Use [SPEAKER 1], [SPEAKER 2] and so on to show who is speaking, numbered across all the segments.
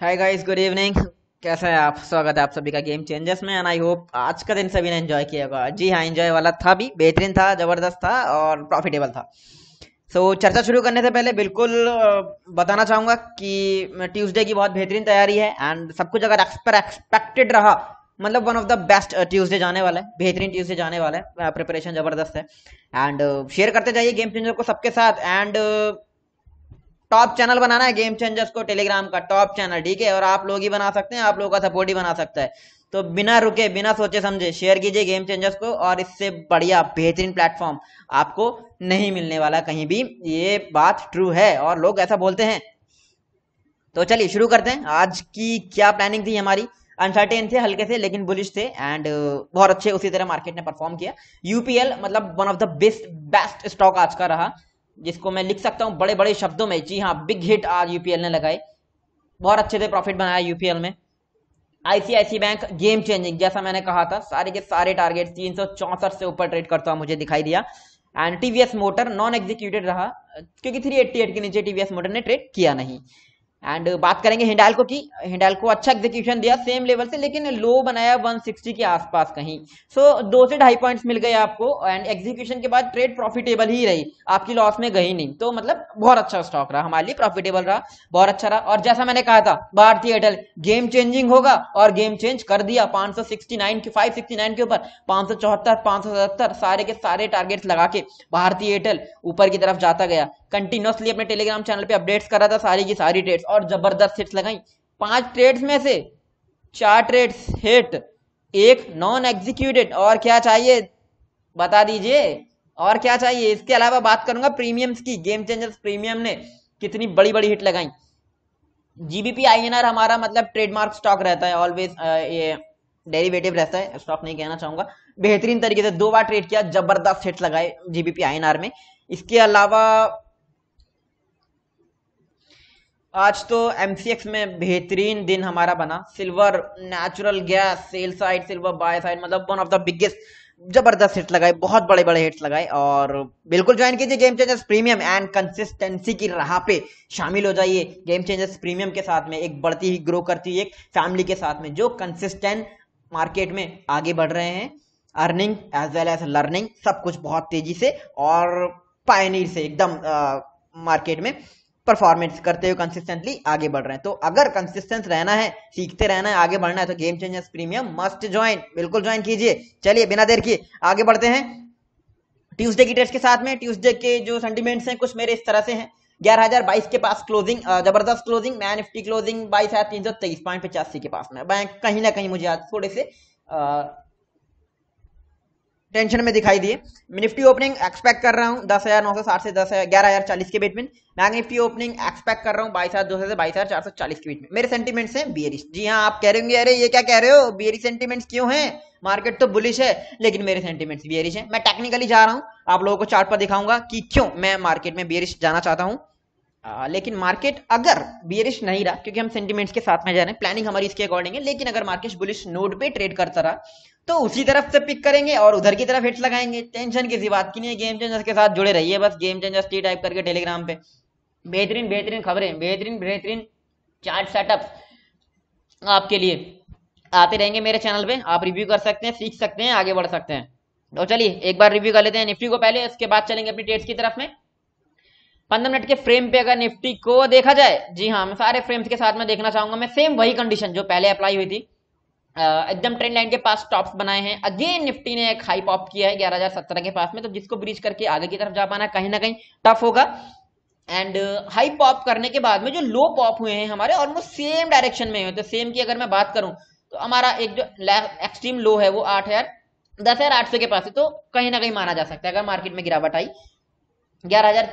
[SPEAKER 1] hi guys good evening कैसा है आप स्वागत है आप सभी का गेम चेंजर्स में एंड आई होप आज का दिन सभी ने एंजॉय किया होगा जी हाँ एंजॉय वाला था भी बेहतरीन था ज़बरदस्त था और प्रॉफिटेबल था सो so, चर्चा शुरू करने से पहले बिल्कुल बताना चाहूँगा कि ट्यूसडे की बहुत बेहतरीन तैयारी है एंड सब कुछ अगर एक्सपेक्टेड रहा मतलब one of the best Tuesday जाने वाला है बेहतरीन ट्यूसडे जाने वाला है प्रिपरेशन ज़बरदस्त है एंड शेयर करते जाइए गेम चेंजर को सबके साथ एंड टॉप चैनल बनाना है गेम चेंजर्स को टेलीग्राम का टॉप चैनल ठीक है और आप लोग ही बना सकते हैं आप लोगों का सपोर्ट ही बना सकता है तो बिना रुके बिना सोचे समझे शेयर कीजिए गेम चेंजर्स को और इससे बढ़िया बेहतरीन प्लेटफॉर्म आपको नहीं मिलने वाला कहीं भी ये बात ट्रू है और लोग ऐसा बोलते हैं तो चलिए शुरू करते हैं आज की क्या प्लानिंग थी हमारी अनसर्टेन थे हल्के से लेकिन बुलिश थे एंड uh, बहुत अच्छे उसी तरह मार्केट ने परफॉर्म किया यूपीएल मतलब one of the best best stock आज का रहा जिसको मैं लिख सकता हूँ बड़े बड़े शब्दों में जी हाँ बिग हिट आज यूपीएल ने लगाई बहुत अच्छे से प्रॉफिट बनाया यूपीएल में आईसीआईसी बैंक गेम चेंजिंग जैसा मैंने कहा था सारे के सारे टारगेट तीन से ऊपर ट्रेड करता हुआ मुझे दिखाई दिया and TVS motor non executed रहा क्योंकि 388 के नीचे टीवीएस मोटर ने ट्रेड किया नहीं एंड uh, बात करेंगे हिंडाल्को की को अच्छा एग्जीक्यूशन दिया सेम लेवल से लेकिन लो बनाया 160 के आसपास कहीं सो so, दो से ढाई पॉइंट्स मिल गए आपको एंड एग्जीक्यूशन के बाद ट्रेड प्रॉफिटेबल ही रही आपकी लॉस में गई नहीं तो मतलब बहुत अच्छा स्टॉक रहा हमारे लिए प्रॉफिटेबल रहा बहुत अच्छा रहा और जैसा मैंने कहा था भारतीय एयरटेल गेम चेंजिंग होगा और गेम चेंज कर दिया पांच के फाइव के ऊपर पांच सौ सारे के सारे टारगेट लगा के भारतीय एयरटेल ऊपर की तरफ जाता गया कंटिन्यूसली अपने टेलीग्राम चैनल पे अपडेट्स करा था सारी की सारी ट्रेड्स और जबरदस्त हिट्स लगाई पांच ट्रेड्स में से चार ट्रेड्स हिट एक नॉन एग्जीक्यूटेड और क्या चाहिए बता दीजिए और क्या चाहिए इसके अलावा बात करूंगा प्रीमियम्स की गेम चेंजर्स प्रीमियम ने कितनी बड़ी बड़ी हिट लगाई जीबीपी आई हमारा मतलब ट्रेडमार्क स्टॉक रहता है ऑलवेज ये डेरिवेटिव रहता है स्टॉक नहीं कहना चाहूंगा बेहतरीन तरीके से दो बार ट्रेड किया जबरदस्त हिट लगाए जीबीपी आई में इसके अलावा आज तो एम में बेहतरीन दिन हमारा बना silver natural gas sell side silver buy side मतलब वन ऑफ द बिगेस्ट जबरदस्त हिट लगाए बहुत बड़े बड़े हिट्स लगाए और बिल्कुल ज्वाइन कीजिए game changers premium and consistency की राह पे शामिल हो जाइए गेम चेंजर्स प्रीमियम के साथ में एक बढ़ती ही ग्रो करती हुई एक फैमिली के साथ में जो कंसिस्टेंट मार्केट में आगे बढ़ रहे हैं earning as well as learning सब कुछ बहुत तेजी से और पायनीर से एकदम मार्केट में परफॉर्मेंस करते हुए कंसिस्टेंटली आगे बढ़ रहे हैं तो अगर कंसिस्टेंस रहना है सीखते रहना है आगे बढ़ना है तो game changers premium must join बिल्कुल ज्वाइन कीजिए चलिए बिना देर किए आगे बढ़ते हैं ट्यूसडे की ट्रेड्स के साथ में ट्यूसडे के जो सेंटिमेंट्स हैं कुछ मेरे इस तरह से हैं ग्यारह हजार बाईस के पास क्लोजिंग जबरदस्त क्लोजिंग मैन निफ्टी क्लोजिंग बाईस हजार तीन सौ तेईस पॉइंट पचासी के पास में बैंक कहीं ना कहीं मुझे आज थोड़े से टेंशन में दिखाई दिए निफ्टी ओपनिंग एक्सपेक्ट कर रहा हूँ दस हज़ार नौ सौ साठ से दस हजार ग्यारह हज़ार चालीस के बीच में बैंक निफ्टी ओपनिंग एक्सपेक्ट कर रहा हूँ बाईस हज़ार दो सौ से बाईस हज़ार चार सौ चालीस के बीच में मेरे सेंटीमेंट्स हैं बियरिश जी हाँ आप कह रहे होंगे अरे ये क्या कह रहे हो बियरिश सेंटीमेंट्स क्यों है मार्केट तो बुलिश है लेकिन मेरे सेंटीमेंट्स बियरिश है मैं टेक्निकली जा रहा हूँ आप लोगों को चार्ट पर दिखाऊंगा कि क्यों मैं मार्केट में बियरिश जाना चाहता हूँ लेकिन मार्केट अगर बियरिश नहीं रहा क्योंकि हम सेंटीमेंट्स के साथ में जा रहे हैं प्लानिंग हमारी इसके अकॉर्डिंग है लेकिन अगर मार्केट बुलिश नोट पे ट्रेड करता रहा तो उसी तरफ से पिक करेंगे और उधर की तरफ हिट्स लगाएंगे टेंशन किसी बात की नहीं है गेम चेंजर्स के साथ जुड़े रहिए बस गेम चेंजर्स टी टाइप करके टेलीग्राम पे बेहतरीन बेहतरीन खबरें बेहतरीन बेहतरीन चार्ट सेटअप आपके लिए आते रहेंगे मेरे चैनल पे आप रिव्यू कर सकते हैं सीख सकते हैं आगे बढ़ सकते हैं तो चलिए एक बार रिव्यू कर लेते हैं निफ्टी को पहले इसके बाद चलेंगे अपनी ट्रेड्स की तरफ में पंद्रह मिनट के फ्रेम पे अगर निफ्टी को देखा जाए जी हाँ मैं सारे फ्रेम्स के साथ में देखना चाहूंगा मैं सेम वही कंडीशन जो पहले अप्लाई हुई थी एकदम ट्रेंड लाइन के पास टॉप्स बनाए हैं अगेन निफ्टी ने एक हाई पॉप किया है सत्रह के पास में तो जिसको ब्रिज करके आगे की तरफ जा पाना कहीं ना कहीं टफ होगा एंड हाई पॉप करने के बाद में जो लो पॉप हुए हैं हमारे और वो सेम डायरेक्शन में हुए तो सेम की अगर मैं बात करूं तो हमारा एक जो एक्सट्रीम लो है वो आठ हजार दस हजार आठ सौ के पास है तो कहीं ना कहीं माना जा सकता है अगर मार्केट में गिरावट आई ग्यारह हजार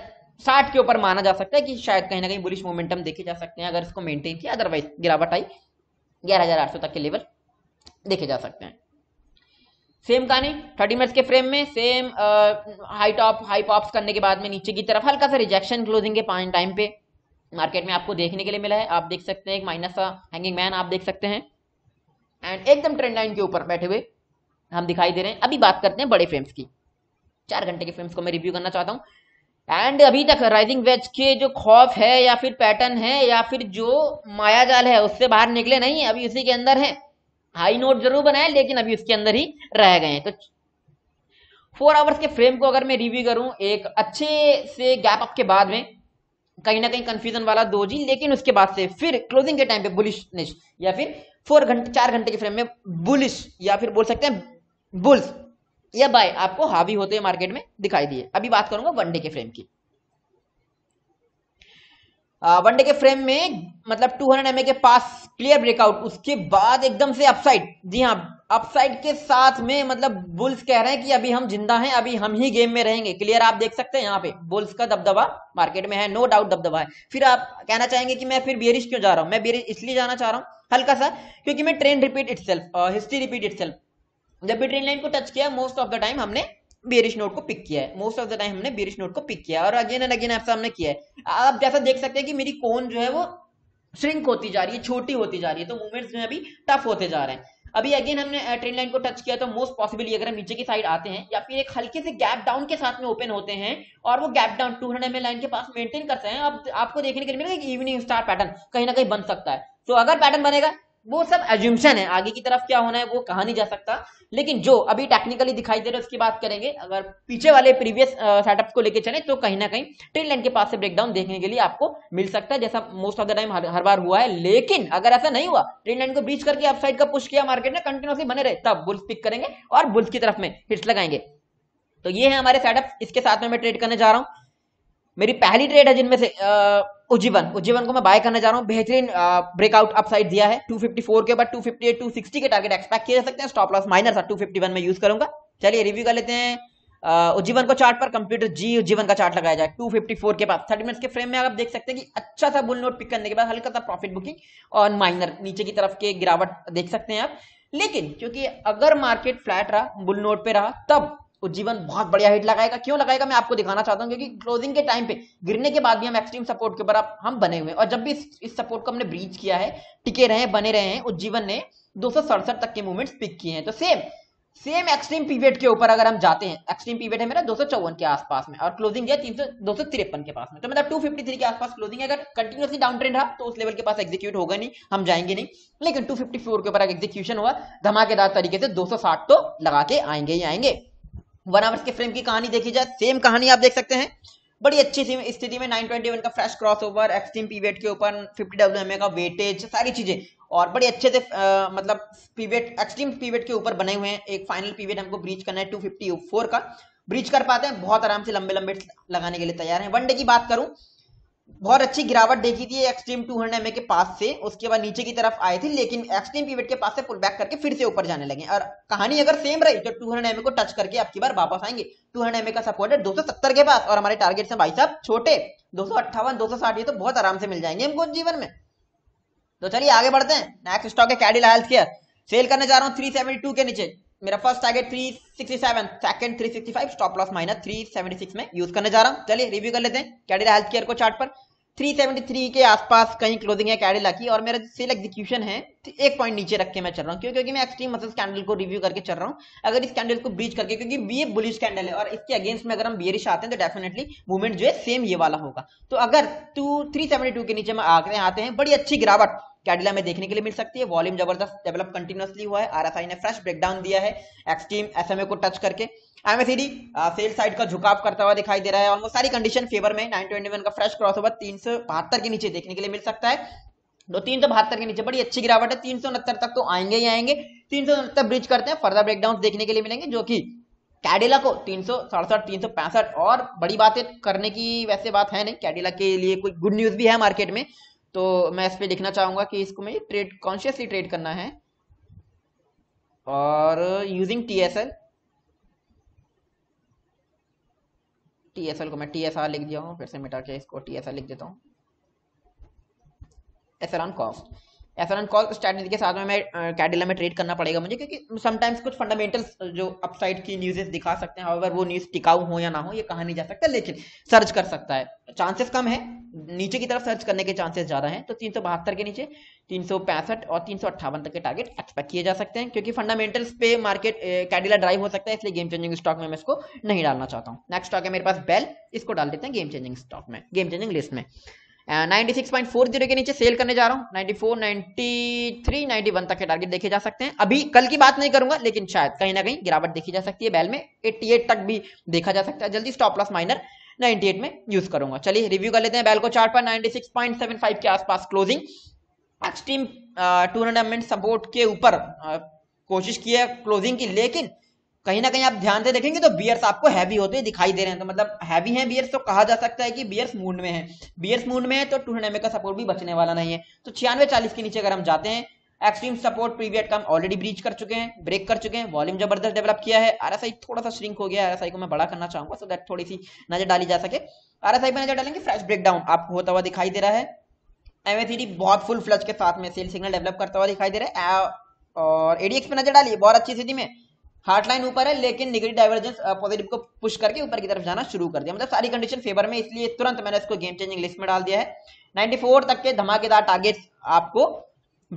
[SPEAKER 1] साठ के ऊपर माना जा सकता है कि शायद कहीं ना कहीं बुलिश मोमेंटम देखे जा सकते हैं अगर इसको मेंटेन किया अदरवाइज गिरावट आई ग्यारह हजार आठ सौ तक के लेवल देखे जा सकते हैं सेम कहानी थर्टी मिनट्स के फ्रेम में same high top high pops करने के बाद में नीचे की तरफ हल्का सा रिजेक्शन क्लोजिंग के पॉइंट टाइम पे मार्केट में आपको देखने के लिए मिला है आप देख सकते हैं एक माइनस का हैंगिंग मैन आप देख सकते हैं एंड एकदम ट्रेंड लाइन के ऊपर बैठे हुए हम दिखाई दे रहे हैं अभी बात करते हैं बड़े फ्रेम्स की चार घंटे के फ्रेम्स को मैं रिव्यू करना चाहता हूँ एंड अभी तक राइजिंग वेज के जो खौफ है या फिर पैटर्न है या फिर जो मायाजाल है उससे बाहर निकले नहीं अभी उसी के अंदर है हाई नोट जरूर बनाए लेकिन अभी उसके अंदर ही रह गए हैं तो फोर आवर्स के फ्रेम को अगर मैं रिव्यू करूं एक अच्छे से गैप अप के बाद में कहीं ना कहीं कंफ्यूजन वाला दो जी लेकिन उसके बाद से फिर क्लोजिंग के टाइम पे बुलिशनेस या फिर फोर घंटे चार घंटे के फ्रेम में बुलिश या फिर बोल सकते हैं बुल्स या बाय आपको हावी होते हैं मार्केट में दिखाई दिए अभी बात करूंगा वनडे के फ्रेम की वनडे के फ्रेम में मतलब 200 ए के पास क्लियर ब्रेकआउट उसके बाद एकदम से अपसाइड जी हाँ अपसाइड के साथ में मतलब बुल्स कह रहे हैं कि अभी हम जिंदा हैं अभी हम ही गेम में रहेंगे क्लियर आप देख सकते हैं यहाँ पे बुल्स का दबदबा मार्केट में है नो डाउट दबदबा है फिर आप कहना चाहेंगे कि मैं फिर बियरिश क्यों जा रहा हूँ मैं बियरिश इसलिए जाना चाह रहा हूँ हल्का सा क्योंकि मैं trend repeat itself history repeat it जब भी ट्रेन लाइन को टच किया मोस्ट ऑफ द टाइम हमने बियरिश नोट को पिक किया है मोस्ट ऑफ द टाइम हमने बियरिश नोट को पिक किया और अगेन एंड अगेन आपसे हमने किया है आप जैसा देख सकते हैं कि मेरी कोन जो है वो श्रिंक होती जा रही है छोटी होती जा रही है तो मूवमेंट्स में अभी टफ होते जा रहे हैं अभी अगेन हमने ट्रेन लाइन को टच किया तो मोस्ट पॉसिबली अगर हम नीचे की साइड आते हैं या फिर एक हल्के से गैप डाउन के साथ में ओपन होते हैं और वो gap down two hundred line के पास मेंटेन करते हैं अब आपको देखने के लिए मिलेगा इवनिंग स्टार पैटर्न कहीं ना कहीं बन सकता है तो अगर पैटर्न बनेगा वो सब एज्यूमशन है आगे की तरफ क्या होना है वो कहा नहीं जा सकता लेकिन जो अभी टेक्निकली दिखाई दे रहा है उसकी बात करेंगे अगर पीछे वाले प्रीवियस सेटअप को लेकर चले तो कहीं ना कहीं ट्रेन लाइन के पास से ब्रेकडाउन देखने के लिए आपको मिल सकता है जैसा मोस्ट ऑफ द टाइम हर, बार हुआ है लेकिन अगर ऐसा नहीं हुआ ट्रेन लाइन को ब्रीच करके अपसाइड का पुश किया मार्केट ने कंटिन्यूसली बने रहे तब बुल्स पिक करेंगे और बुल्स की तरफ में हिट्स लगाएंगे तो ये है हमारे सेटअप इसके साथ में मैं ट्रेड करने जा रहा हूँ मेरी पहली ट्रेड है जिनमें से उज्जीवन उज्जीवन को मैं बाय करने जा रहा हूँ बेहतरीन ब्रेकआउट अपसाइड दिया है 254 के बाद 258 260 के टारगेट एक्सपेक्ट किए जा सकते हैं स्टॉप लॉस माइनर था 251 में यूज करूंगा चलिए रिव्यू कर लेते हैं उज्जीवन को चार्ट पर कंप्यूटर जी उज्जीवन का चार्ट लगाया जाए 254 के पास 30 मिनट्स के फ्रेम में आप देख सकते हैं कि अच्छा सा बुल नोट पिक करने के बाद हल्का सा प्रॉफिट बुकिंग और माइनर नीचे की तरफ के गिरावट देख सकते हैं आप लेकिन क्योंकि अगर मार्केट फ्लैट रहा बुल नोट पे रहा तब उज्जीवन तो बहुत बढ़िया हिट लगाएगा क्यों लगाएगा मैं आपको दिखाना चाहता हूँ क्योंकि क्लोजिंग के टाइम पे गिरने के बाद भी हम एक्सट्रीम सपोर्ट के ऊपर हम बने हुए हैं और जब भी इस, सपोर्ट को हमने ब्रीच किया है टिके रहे बने रहे हैं उज्जीवन ने दो तक के मूवमेंट्स पिक किए हैं तो सेम सेम एक्सट्रीम पीवेट के ऊपर अगर हम जाते हैं एक्सट्रीम पीवेट है मेरा दो के आसपास में और क्लोजिंग है तीन सौ के पास में तो मतलब 253 के आसपास क्लोजिंग अगर कंटिन्यूसली डाउन ट्रेंड रहा तो उस लेवल के पास एग्जीक्यूट होगा नहीं हम जाएंगे नहीं लेकिन 254 के ऊपर एग्जीक्यूशन हुआ धमाकेदार तरीके से 260 तो लगा के आएंगे ही आएंगे वन आवर्स के फ्रेम की कहानी देखी जाए सेम कहानी आप देख सकते हैं बड़ी अच्छी स्थिति में 921 का fresh cross over extreme pivot के ऊपर 50 डब्ल्यू का वेटेज सारी चीजें और बड़े अच्छे से आ, मतलब पीवेट एक्सट्रीम पीवेट के ऊपर बने हुए हैं एक फाइनल पीवेट हमको ब्रीच करना है टू फिफ्टी फोर का ब्रीच कर पाते हैं बहुत आराम से लंबे लंबे लगाने के लिए तैयार हैं वनडे की बात करूं बहुत अच्छी गिरावट देखी थी एक्सट्रीम टू हंड्रेड एम के पास से उसके बाद नीचे की तरफ आए थे लेकिन एक्सट्रीम पीवेट के पास से पुल बैक करके फिर से ऊपर जाने लगे और कहानी अगर सेम रही तो टू हंड्रेड एम को टच करके अब की बार वापस आएंगे टू हंड्रेड एम का सपोर्ट है दो के पास और हमारे टारगेट से भाई साहब छोटे दो सौ अट्ठावन दो सौ साठ ये तो बहुत आराम से मिल जाएंगे हमको जीवन में तो चलिए आगे बढ़ते हैं नेक्स्ट स्टॉक है कैडिल हेल्थ केयर सेल करने जा रहा हूँ थ्री सेवेंटी टू के नीचे मेरा first target 367 second 365 stop loss minus 376 में यूज करने जा रहा हूं चलिए रिव्यू कर लेते हैं कैडिला हेल्थ केयर को चार्ट पर 373 के आसपास कहीं क्लोजिंग है कैडिला की और मेरा सेल एग्जीक्यूशन है तो एक पॉइंट नीचे रख के मैं चल रहा हूँ क्यों क्योंकि मैं एक्सट्रीम मसल कैंडल को रिव्यू करके चल रहा हूँ अगर इस कैंडल को ब्रीच करके क्योंकि ए बुलिश कैंडल है और इसके अगेंस्ट में अगर हम बियरिश आते हैं तो डेफिनेटली मूवमेंट जो है सेम ये वाला होगा तो अगर टू थ्री के नीचे में आगे आते हैं बड़ी अच्छी गिरावट कैडिला में देखने के लिए मिल सकती है वॉल्यूम जबरदस्त डेवलप कंटिन्यूसली हुआ है आरएसआई ने फ्रेश ब्रेकडाउन दिया है एक्सटीम एसएमए को टच करके एमएसीडी सेल साइड का झुकाव करता हुआ दिखाई दे रहा है और वो सारी कंडीशन फेवर में नाइन का फ्रेश क्रॉस ओवर तीन के नीचे देखने के लिए मिल सकता है दो तो तीन सौ बहत्तर के नीचे बड़ी अच्छी गिरावट है तीन सौ उनहत्तर तक तो आएंगे ही आएंगे तीन सौ उनहत्तर ब्रिज करते हैं फर्दर ब्रेकडाउन देखने के लिए मिलेंगे जो कि कैडिला को तीन सौ सड़सठ तीन सौ पैंसठ और बड़ी बातें करने की वैसे बात है नहीं कैडिला के लिए कोई गुड न्यूज भी है मार्केट में तो मैं इस पर लिखना चाहूंगा कि इसको मैं ट्रेड कॉन्शियसली ट्रेड करना है और using T S L T S L को मैं टी एस आर लिख दिया हूं फिर से मिटा के इसको टी एस आर लिख देता हूं S L on cost F N call strategy के साथ में मैं कैडिला में ट्रेड करना पड़ेगा मुझे क्योंकि समटाइम्स कुछ फंडामेंटल्स जो अपसाइड की न्यूजेस दिखा सकते हैं अगर वो न्यूज टिकाऊ हो या ना हो ये कहा नहीं जा सकता लेकिन सर्च कर सकता है चांसेस कम है नीचे की तरफ सर्च करने के चांसेस ज्यादा हैं तो तीन के नीचे तीन और तीन तक के टारगेट एक्सपेक्ट किए जा सकते हैं क्योंकि फंडामेंटल्स पे मार्केट कैडिला ड्राइव हो सकता है इसलिए गेम चेंजिंग स्टॉक में मैं इसको नहीं डालना चाहता हूँ नेक्स्ट स्टॉक है मेरे पास बेल इसको डाल देते हैं गेम चेंजिंग स्टॉक में गेम चेंजिंग लिस्ट में ninety six point four zero के नीचे सेल करने जा रहा हूँ नाइन्टी फोर नाइन्टी थ्री तक के टारगेट देखे जा सकते हैं अभी कल की बात नहीं करूंगा लेकिन शायद कहीं ना कहीं गिरावट देखी जा सकती है बैल में एट्टी एट तक भी देखा जा सकता है जल्दी स्टॉप लॉस माइनर 98 में यूज करूंगा चलिए रिव्यू कर लेते हैं बैल को चार्ट पर 96.75 के आसपास क्लोजिंग एक्सट्रीम टूर्नामेंट सपोर्ट के ऊपर uh, कोशिश की है क्लोजिंग की लेकिन कहीं ना कहीं आप ध्यान से देखेंगे तो बियर्स आपको हैवी होते दिखाई दे रहे हैं तो मतलब हैवी हैं बियर्स तो कहा जा सकता है कि बियर्स मूड में है बियर्स मूड में है तो टू का सपोर्ट भी बचने वाला नहीं है तो छियानवे चालीस के नीचे अगर हम जाते हैं एक्सट्रीम सपोर्ट प्रीवियड का हम ऑलरेडी ब्रीच कर चुके हैं ब्रेक कर चुके हैं वॉल्यूम जबरदस्त डेवलप किया है आरएसआई थोड़ा सा श्रिंक हो गया आरएसआई को मैं बड़ा करना चाहूंगा सो दैट थोड़ी सी नजर डाली जा सके आरएसआई पर नजर डालेंगे फ्रेश ब्रेकडाउन आपको होता हुआ दिखाई दे रहा है एमएसीडी बहुत फुल फ्लच के साथ में सेल सिग्नल डेवलप करता हुआ दिखाई दे रहा है और एडीएक्स पे नजर डालिए बहुत अच्छी स्थिति में हार्ट लाइन ऊपर है लेकिन निगेटिव डाइवर्जेंस पॉजिटिव को पुश करके ऊपर की तरफ जाना शुरू कर दिया मतलब सारी कंडीशन फेवर में इसलिए तुरंत मैंने इसको गेम चेंजिंग लिस्ट में डाल दिया है 94 तक के धमाकेदार टारगेट्स आपको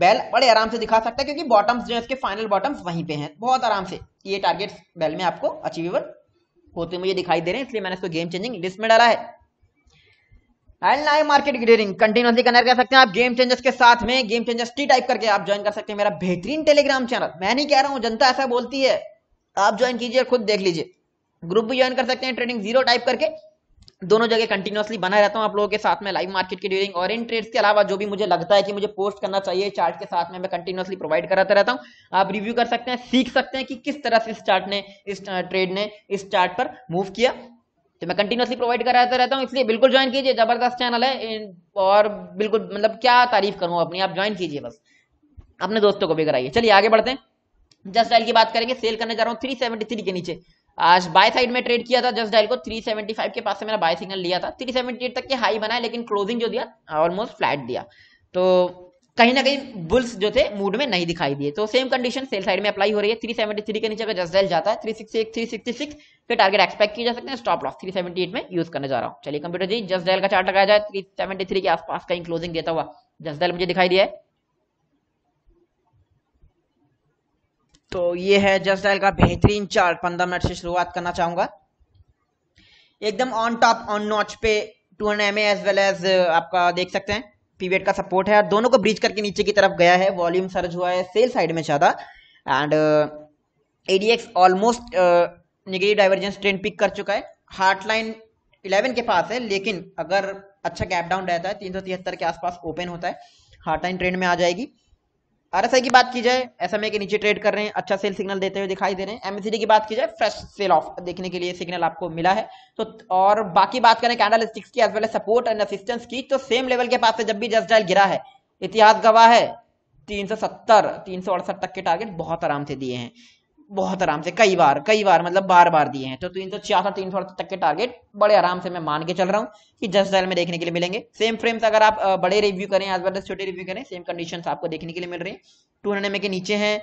[SPEAKER 1] बैल बड़े आराम से दिखा सकता है क्योंकि बॉटम्स जो है इसके फाइनल बॉटम्स वहीं पे हैं बहुत आराम से ये टारगेट्स बैल में आपको अचीवेबल होते मुझे दिखाई दे रहे हैं इसलिए मैंने इसको गेम चेंजिंग लिस्ट में डाला है and live market trading continuously connect कर सकते हैं आप गेम चेंजर्स के साथ में गेम चेंजर्स टी टाइप करके आप ज्वाइन कर सकते हैं मेरा बेहतरीन टेलीग्राम चैनल मैं नहीं कह रहा हूँ जनता ऐसा बोलती है आप ज्वाइन कीजिए खुद देख लीजिए ग्रुप भी ज्वाइन कर सकते हैं ट्रेडिंग जीरो टाइप करके दोनों जगह कंटिन्यूसली बना रहता हूँ आप लोगों के साथ में लाइव मार्केट की ड्यूरिंग और इन ट्रेड्स के अलावा जो भी मुझे लगता है कि मुझे पोस्ट करना चाहिए चार्ट के साथ में मैं कंटिन्यूसली प्रोवाइड कराता रहता हूँ आप रिव्यू कर सकते हैं सीख सकते हैं कि किस तरह से इस चार्ट ने इस ट्रेड ने इस चार्ट पर मूव किया तो मैं कंटिन्यूसली प्रोवाइड कराता रहता हूँ इसलिए बिल्कुल ज्वाइन कीजिए जबरदस्त चैनल है और बिल्कुल मतलब क्या तारीफ करूँ अपनी आप ज्वाइन कीजिए बस अपने दोस्तों को भी कराइए चलिए आगे बढ़ते हैं जस्ट डायल की बात करेंगे सेल करने जा रहा हूँ थ्री सेवेंटी थ्री के नीचे आज बाय साइड में ट्रेड किया था जस्ट डायल को 375 के पास से मेरा बाय सिग्नल लिया था 378 तक के हाई बनाया लेकिन क्लोजिंग जो दिया ऑलमोस्ट फ्लैट दिया तो कहीं ना कहीं बुल्स जो थे मूड में नहीं दिखाई दिए तो सेम कंडीशन सेल साइड में अप्लाई हो रही है थ्री सेवेंटी थ्री के नीचे अगर जस्ट डायल जाता है थ्री थ्री सिक्सटी सिक्स के टारगेट एक्सपेक्ट किया जा सकते हैं stop loss three seventy eight में यूज करने जा रहा हूँ चलिए कंप्यूटर जी जस्ट डायल का चार्ट लगाया जाए थ्री के आसपास कहीं क्लोजिंग देता हुआ जस्ट डायल मुझे दिखाई दिया है तो ये है जस्ट डायल का बेहतरीन चार्ट पंद्रह मिनट से शुरुआत करना चाहूंगा एकदम ऑन टॉप ऑन नॉच पे two hundred M as well as आपका देख सकते हैं पीवेट का सपोर्ट है और दोनों को ब्रिज करके नीचे की तरफ गया है वॉल्यूम सर्ज हुआ है सेल साइड में ज्यादा and ADX almost negative divergence trend pick कर चुका है हार्ट लाइन इलेवन के पास है लेकिन अगर अच्छा गैप डाउन रहता है तीन सौ तिहत्तर के आसपास ओपन होता है हार्ट लाइन ट्रेंड में आ जाएगी आरएसआई की बात की जाए एसएमए के नीचे ट्रेड कर रहे हैं अच्छा सेल सिग्नल देते हुए दिखाई दे रहे हैं एमसीडी की बात की जाए फ्रेश सेल ऑफ देखने के लिए सिग्नल आपको मिला है तो और बाकी बात करें कैंडल स्टिक्स की as well as support and assistance की तो सेम लेवल के पास से जब भी जस्ट डायल गिरा है इतिहास गवाह है सौ अड़सठ तक के टारगेट बहुत आराम से दिए हैं बहुत आराम से कई बार कई बार मतलब बार बार दिए हैं तो तीन सौ छियासठ तीन सौ तक के टारगेट बड़े आराम से मैं मान के चल रहा हूँ कि जस्ट डायल में देखने के लिए मिलेंगे सेम फ्रेम्स अगर आप बड़े रिव्यू करें एज वेल एज छोटे रिव्यू करें सेम कंडीशन आपको देखने के लिए मिल रही है टू हंड्रेड एम के नीचे है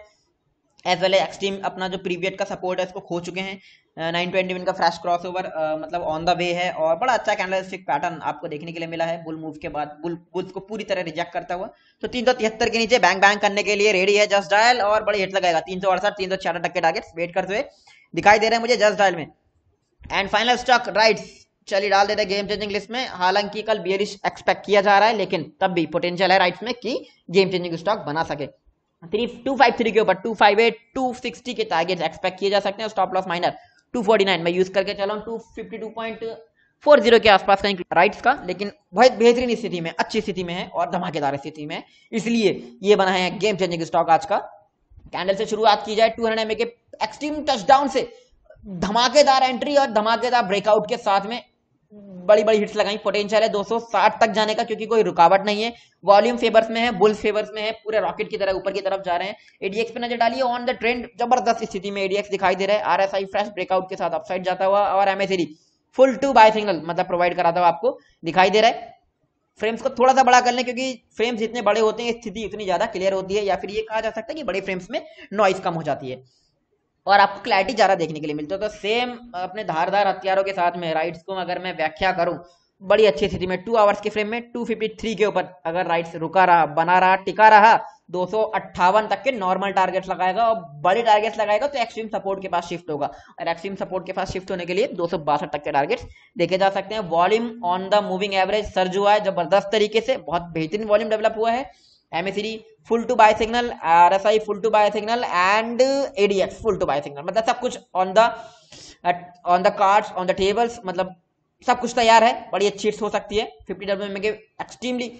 [SPEAKER 1] एज वेल एज एक्सट्रीम अपना जो प्रीवियट का सपोर्ट है उसको खो चुके हैं नाइन ट्वेंटी वन का फ्रेश क्रॉस ओवर मतलब ऑन द वे है और बड़ा अच्छा कैंडलस्टिक पैटर्न आपको देखने के लिए मिला है बुल मूव के बाद बुल बुल्स को पूरी तरह रिजेक्ट करता हुआ तो तीन सौ तिहत्तर के नीचे बैंक बैंक करने के लिए रेडी है जस्ट डायल और बड़ी हिट लगाएगा तीन सौ अड़सठ तीन सौ छियासठ टक्के टारगेट वेट करते हुए दिखाई दे रहे हैं मुझे जस्ट डायल में एंड फाइनल स्टॉक राइट चलिए डाल देते गेम चेंजिंग लिस्ट में हालांकि कल बियरिश एक्सपेक्ट किया जा रहा है लेकिन तब भी पोटेंशियल है राइट्स में कि गेम चेंजिंग स्टॉक बना सके थ्री टू फाइव थ्री के ऊपर two five eight two sixty के टारगेट एक्सपेक्ट किए जा सकते हैं स्टॉप लॉस माइनर 249 मैं यूज करके चला हूँ 252.40 के आसपास का राइट्स का लेकिन बहुत बेहतरीन स्थिति में अच्छी स्थिति में है और धमाकेदार स्थिति में इसलिए ये बना है गेम चेंजिंग स्टॉक आज का कैंडल से शुरुआत की जाए टू हंड्रेड एम के एक्सट्रीम टचडाउन से धमाकेदार एंट्री और धमाकेदार ब्रेकआउट के साथ में बड़ी बड़ी हिट्स लगाई पोटेंशियल है 260 तक जाने का क्योंकि कोई रुकावट नहीं है वॉल्यूम फेवर्स में है बुल्स फेवर्स में है पूरे रॉकेट की तरह ऊपर की तरफ जा रहे हैं एडीएक्स पे नजर डालिए ऑन द ट्रेंड जबरदस्त स्थिति में एडीएक्स दिखाई दे रहा है आरएसआई फ्रेश ब्रेकआउट के साथ अपसाइड जाता हुआ और MSD full to buy signal मतलब प्रोवाइड कराता हुआ आपको दिखाई दे रहा है फ्रेम्स को थोड़ा सा बड़ा कर लें क्योंकि फ्रेम्स जितने बड़े होते हैं स्थिति उतनी ज्यादा क्लियर होती है या फिर ये कहा जा सकता है कि बड़े फ्रेम्स में नॉइस कम हो जाती है और आपको क्लैरिटी ज़्यादा देखने के लिए मिलती है तो सेम अपने धारदार हथियारों के साथ में राइट्स को अगर मैं व्याख्या करूँ बड़ी अच्छी स्थिति में टू आवर्स के फ्रेम में थ्री के ऊपर अगर राइट्स रुका रहा बना रहा टिका रहा दो तक के नॉर्मल टारगेट्स लगाएगा और बड़े टारगेट्स लगाएगा तो एक्सट्रीम सपोर्ट के पास शिफ्ट होगा और एक्सट्रीम सपोर्ट के पास शिफ्ट होने के लिए दो तक के टारगेट्स देखे जा सकते हैं volume on the moving average surge हुआ है जबरदस्त तरीके से बहुत बेहतरीन वॉल्यूम डेवलप हुआ है MSD full to buy signal R S I full to buy signal and ADX full to buy signal मतलब सब कुछ on the on the cards on the tables मतलब सब कुछ तैयार है बड़ी अच्छी हो सकती है फिफ्टी डब्ल्यू के एक्सट्रीमली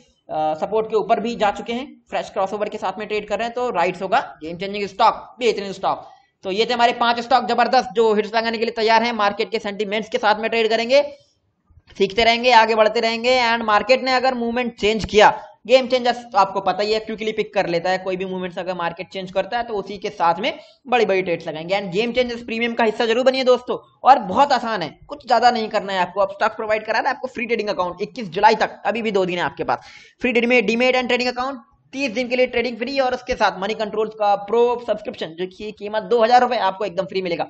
[SPEAKER 1] सपोर्ट uh, के ऊपर भी जा चुके हैं फ्रेश क्रॉसओवर के साथ में ट्रेड कर रहे हैं तो राइट्स होगा गेम चेंजिंग स्टॉक बेहतरीन स्टॉक तो ये थे हमारे पांच स्टॉक जबरदस्त जो हिट्स लगाने के लिए तैयार हैं मार्केट के सेंटीमेंट्स के साथ में ट्रेड करेंगे सीखते रहेंगे आगे बढ़ते रहेंगे एंड मार्केट ने अगर मूवमेंट चेंज किया गेम चेंजर्स तो आपको पता ही है क्विकली पिक कर लेता है कोई भी मूवमेंट्स अगर मार्केट चेंज करता है तो उसी के साथ में बड़ी बड़ी ट्रेड्स लगाएंगे एंड गेम चेंजर्स प्रीमियम का हिस्सा जरूर बनिए दोस्तों और बहुत आसान है कुछ ज्यादा नहीं करना है आपको अब स्टॉक प्रोवाइड करा है आपको फ्री ट्रेडिंग अकाउंट इक्कीस जुलाई तक अभी भी दो दिन है आपके पास free demat demat and trading account तीस दिन के लिए ट्रेडिंग फ्री और उसके साथ मनी कंट्रोल का प्रो सब्सक्रिप्शन जो की कीमत दो हजार रुपए आपको एकदम फ्री मिलेगा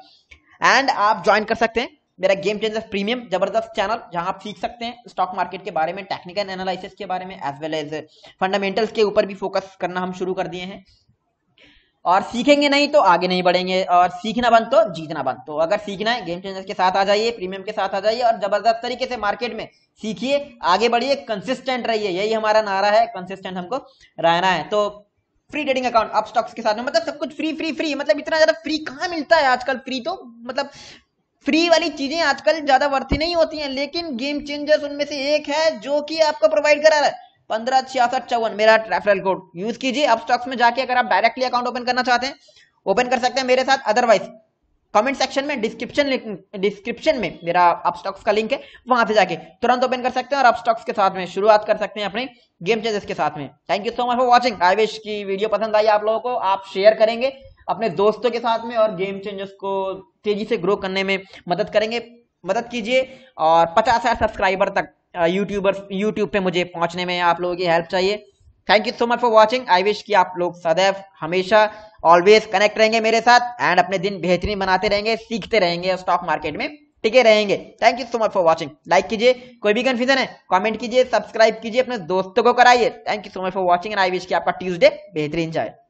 [SPEAKER 1] एंड आप ज्वाइन कर सकते हैं मेरा गेम चेंजर्स प्रीमियम जबरदस्त चैनल जहां आप सीख सकते हैं स्टॉक मार्केट के बारे में टेक्निकल एनालिसिस के बारे में एज वेल एज फंडामेंटल्स के ऊपर भी फोकस करना हम शुरू कर दिए हैं और सीखेंगे नहीं तो आगे नहीं बढ़ेंगे और सीखना बंद तो जीतना बंद तो अगर सीखना है गेम चेंजर्स के साथ आ जाइए प्रीमियम के साथ आ जाइए और जबरदस्त तरीके से मार्केट में सीखिए आगे बढ़िए कंसिस्टेंट रहिए यही हमारा नारा है कंसिस्टेंट हमको रहना है तो फ्री ट्रेडिंग अकाउंट आप स्टॉक्स के साथ में मतलब सब कुछ फ्री फ्री फ्री मतलब इतना ज्यादा फ्री कहाँ मिलता है आजकल फ्री तो मतलब फ्री वाली चीजें आजकल ज्यादा वर्थी नहीं होती हैं लेकिन गेम चेंजर्स उनमें से एक है जो कि आपको प्रोवाइड करा रहा है पंद्रह छियासठ चौवन मेरा रेफरल कोड यूज कीजिए आप स्टॉक्स में जाके अगर आप डायरेक्टली अकाउंट ओपन करना चाहते हैं ओपन कर सकते हैं मेरे साथ अदरवाइज कमेंट सेक्शन में डिस्क्रिप्शन डिस्क्रिप्शन में मेरा आप स्टॉक्स का लिंक है वहां से जाके तुरंत ओपन कर सकते हैं और आप स्टॉक्स के साथ में शुरुआत कर सकते हैं अपने गेम चेंजेस के साथ में thank you so much for watching I wish की वीडियो पसंद आई आप लोगों को आप शेयर करेंगे अपने दोस्तों के साथ में और गेम चेंजर्स को तेजी से ग्रो करने में मदद करेंगे मदद कीजिए और पचास हजार सब्सक्राइबर तक यूट्यूबर्स यूट्यूब पे मुझे पहुंचने में आप लोगों की हेल्प चाहिए thank you so much for watching I wish कि आप लोग सदैव हमेशा ऑलवेज कनेक्ट रहेंगे मेरे साथ एंड अपने दिन बेहतरीन बनाते रहेंगे सीखते रहेंगे स्टॉक मार्केट में टिके रहेंगे thank you so much for watching like कीजिए कोई भी कंफ्यूजन है कॉमेंट कीजिए सब्सक्राइब कीजिए अपने दोस्तों को कराइए thank you so much for watching and I wish कि आपका ट्यूजडे बेहतरीन जाए